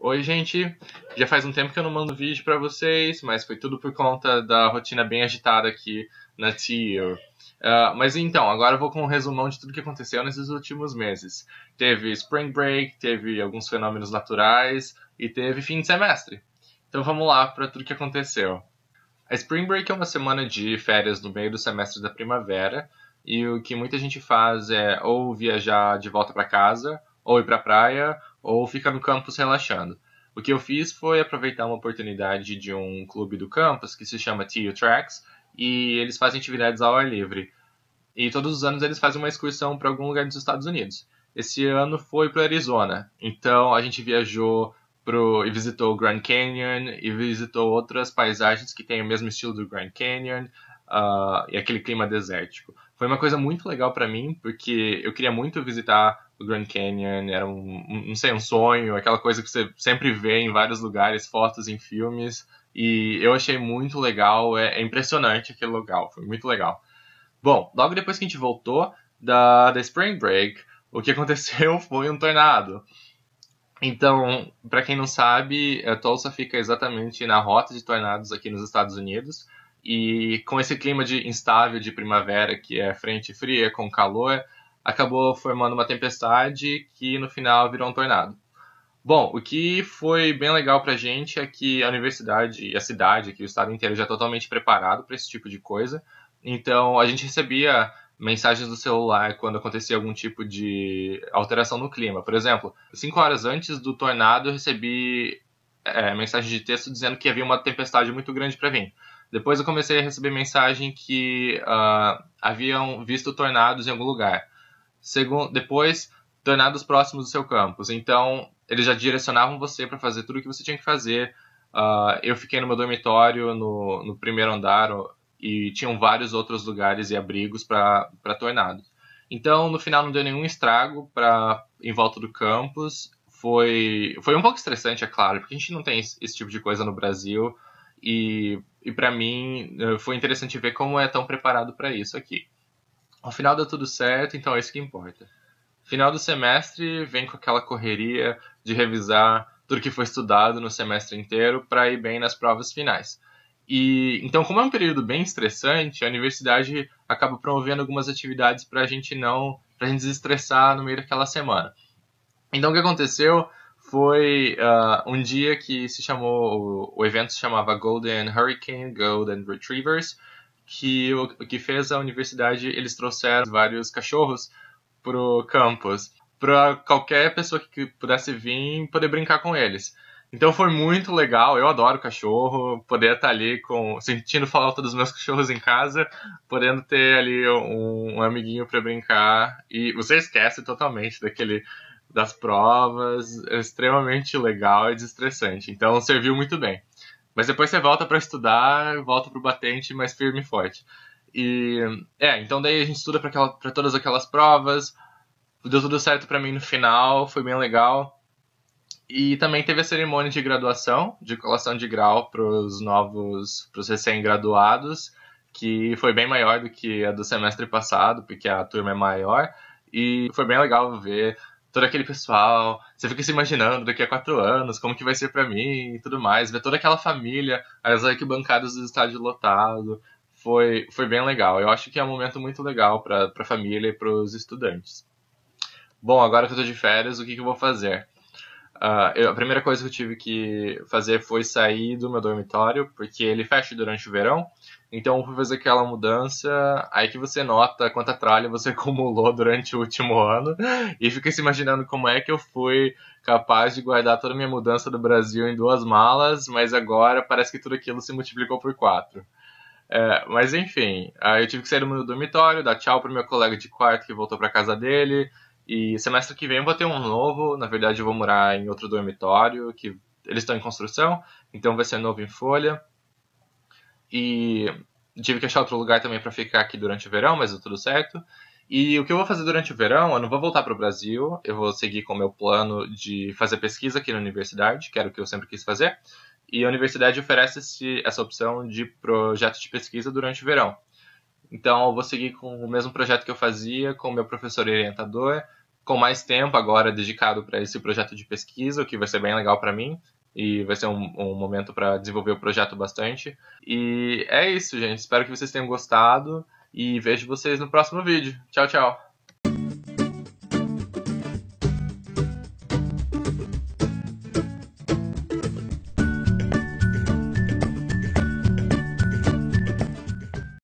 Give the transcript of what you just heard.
Oi, gente. Já faz um tempo que eu não mando vídeo para vocês, mas foi tudo por conta da rotina bem agitada aqui na Tier. Uh, mas então, agora eu vou com um resumão de tudo que aconteceu nesses últimos meses. Teve Spring Break, teve alguns fenômenos naturais e teve fim de semestre. Então vamos lá para tudo que aconteceu. A Spring Break é uma semana de férias no meio do semestre da primavera e o que muita gente faz é ou viajar de volta para casa, ou ir para praia, ou fica no campus relaxando. O que eu fiz foi aproveitar uma oportunidade de um clube do campus que se chama TU Tracks e eles fazem atividades ao ar livre. E todos os anos eles fazem uma excursão para algum lugar dos Estados Unidos. Esse ano foi para Arizona, então a gente viajou pro, e visitou o Grand Canyon e visitou outras paisagens que têm o mesmo estilo do Grand Canyon uh, e aquele clima desértico foi uma coisa muito legal para mim, porque eu queria muito visitar o Grand Canyon, era um, um, não sei, um sonho, aquela coisa que você sempre vê em vários lugares, fotos em filmes, e eu achei muito legal, é, é impressionante aquele lugar, foi muito legal. Bom, logo depois que a gente voltou da, da Spring Break, o que aconteceu foi um tornado. Então, para quem não sabe, eh, Tulsa fica exatamente na rota de tornados aqui nos Estados Unidos. E com esse clima de instável de primavera, que é frente fria com calor, acabou formando uma tempestade que no final virou um tornado. Bom, o que foi bem legal pra gente é que a universidade e a cidade, que o estado inteiro já é totalmente preparado para esse tipo de coisa. Então, a gente recebia mensagens do celular quando acontecia algum tipo de alteração no clima. Por exemplo, cinco horas antes do tornado, eu recebi é, mensagem de texto dizendo que havia uma tempestade muito grande para vir. Depois eu comecei a receber mensagem que uh, haviam visto tornados em algum lugar. Segundo, depois, tornados próximos do seu campus. Então, eles já direcionavam você para fazer tudo o que você tinha que fazer. Uh, eu fiquei no meu dormitório, no, no primeiro andar, e tinham vários outros lugares e abrigos para tornados. Então, no final, não deu nenhum estrago pra, em volta do campus. Foi, foi um pouco estressante, é claro, porque a gente não tem esse, esse tipo de coisa no Brasil. E e para mim eh, foi interessante ver como é tão preparado para isso aqui. Ao final dá tudo certo, então é isso que importa. Final do semestre vem com aquela correria de revisar tudo que foi estudado no semestre inteiro para ir bem nas provas finais. E então, como é um período bem estressante, a universidade acaba promovendo algumas atividades para a gente não, para a gente desestressar no meio daquela semana. Então, o que aconteceu foi uh, um dia que se chamou, o evento se chamava Golden Hurricane Golden Retrievers, que o que fez a universidade, eles trouxeram vários cachorros pro campus, para qualquer pessoa que pudesse vir poder brincar com eles. Então foi muito legal, eu adoro cachorro, poder estar tá ali com sentindo falta dos meus cachorros em casa, podendo ter ali um, um amiguinho para brincar e você esquece totalmente daquele das provas, é extremamente legal e desestressante. Então serviu muito bem. Mas depois você volta para estudar, volta para o batente mais firme e forte. E é, então daí a gente estuda para aquela, todas aquelas provas. Deu tudo certo para mim no final, foi bem legal. E também teve a cerimônia de graduação, de colação de grau para os novos, para os recém-graduados, que foi bem maior do que a do semestre passado, porque a turma é maior. E foi bem legal ver todo aquele pessoal, você fica se imaginando daqui a quatro anos, como que vai ser para mim e tudo mais, ver toda aquela família, as arquibancadas do estádio lotado, foi, foi bem legal. Eu acho que é um momento muito legal para a família e para os estudantes. Bom, agora que eu tô de férias, o que, que eu vou fazer? Uh, eu, a primeira coisa que eu tive que fazer foi sair do meu dormitório, porque ele fecha durante o verão, então fui fazer aquela mudança, aí que você nota quanta tralha você acumulou durante o último ano e fica se imaginando como é que eu fui capaz de guardar toda a minha mudança do Brasil em duas malas, mas agora parece que tudo aquilo se multiplicou por quatro. É, mas enfim, aí eu tive que sair do meu dormitório, dar tchau pro meu colega de quarto que voltou pra casa dele. E semestre que vem eu vou ter um novo, na verdade eu vou morar em outro dormitório que eles estão em construção, então vai ser novo em folha. E tive que achar outro lugar também para ficar aqui durante o verão, mas deu tudo certo. E o que eu vou fazer durante o verão, eu não vou voltar para o Brasil, eu vou seguir com o meu plano de fazer pesquisa aqui na universidade, que era o que eu sempre quis fazer. E a universidade oferece essa opção de projeto de pesquisa durante o verão. Então eu vou seguir com o mesmo projeto que eu fazia, com o meu professor orientador, com mais tempo agora dedicado para esse projeto de pesquisa, o que vai ser bem legal para mim e vai ser um, um momento para desenvolver o projeto bastante. E é isso, gente. Espero que vocês tenham gostado e vejo vocês no próximo vídeo. Tchau, tchau!